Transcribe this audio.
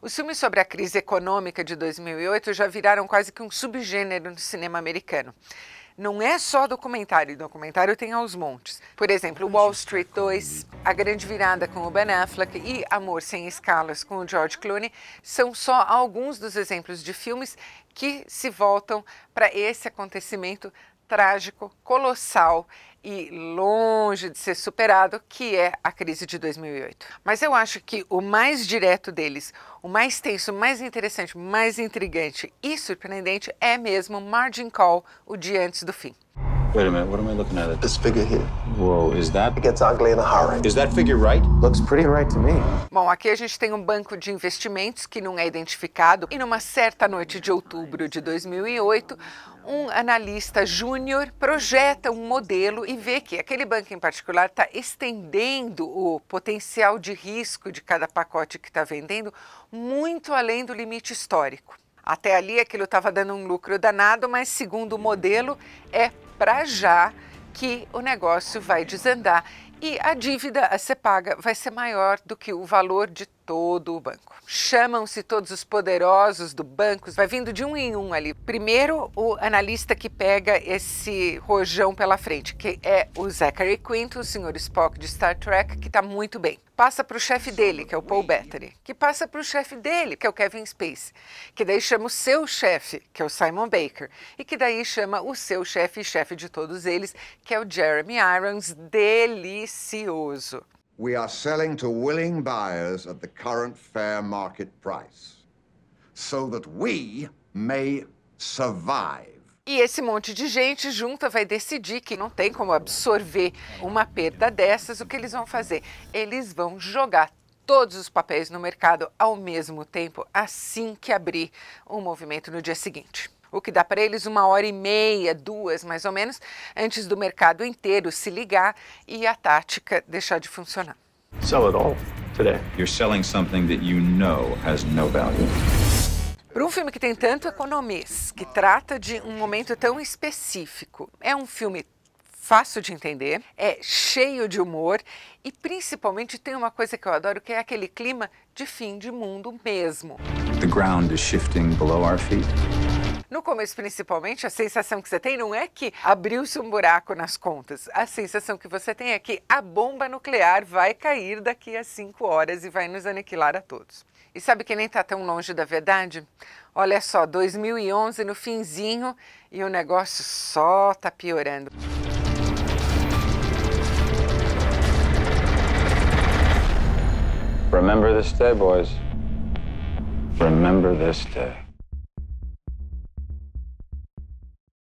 Os filmes sobre a crise econômica de 2008 já viraram quase que um subgênero no cinema americano. Não é só documentário, documentário tem aos montes. Por exemplo, Wall Street 2, A Grande Virada com o Ben Affleck e Amor Sem Escalas com o George Clooney são só alguns dos exemplos de filmes que se voltam para esse acontecimento trágico, colossal e longe de ser superado, que é a crise de 2008. Mas eu acho que o mais direto deles, o mais tenso, mais interessante, mais intrigante e surpreendente é mesmo Margin Call, o dia antes do fim. Wait a minute, what am I looking at? This figure here. Whoa, is that? It gets ugly in a hurry. Is that figure right? Looks pretty right to me. Bom, aqui a gente tem um banco de investimentos que não é identificado e numa certa noite de outubro de 2008, um analista júnior projeta um modelo e vê que aquele banco em particular está estendendo o potencial de risco de cada pacote que está vendendo muito além do limite histórico. Até ali aquilo estava dando um lucro danado, mas segundo o modelo é para já que o negócio vai desandar e a dívida a ser paga vai ser maior do que o valor de todo o banco. Chamam-se todos os poderosos do banco, vai vindo de um em um ali. Primeiro, o analista que pega esse rojão pela frente, que é o Zachary Quinto, o senhor Spock de Star Trek, que está muito bem passa para o chefe dele, que é o Paul Bettany, que passa para o chefe dele, que é o Kevin Space, que daí chama o seu chefe, que é o Simon Baker, e que daí chama o seu chefe e chefe de todos eles, que é o Jeremy Irons, delicioso. We are selling to willing buyers at the current fair market price, so that we may survive. E esse monte de gente junta vai decidir que não tem como absorver uma perda dessas. O que eles vão fazer? Eles vão jogar todos os papéis no mercado ao mesmo tempo, assim que abrir o movimento no dia seguinte. O que dá para eles uma hora e meia, duas mais ou menos, antes do mercado inteiro se ligar e a tática deixar de funcionar. Sell it all today. You're selling something that you know has no value. Para um filme que tem tanto economês, que trata de um momento tão específico, é um filme fácil de entender, é cheio de humor e principalmente tem uma coisa que eu adoro, que é aquele clima de fim de mundo mesmo. The ground is shifting below our feet. No começo, principalmente, a sensação que você tem não é que abriu-se um buraco nas contas. A sensação que você tem é que a bomba nuclear vai cair daqui a cinco horas e vai nos aniquilar a todos. E sabe que nem está tão longe da verdade? Olha só, 2011 no finzinho e o negócio só está piorando. Remember this day, boys. Remember this day.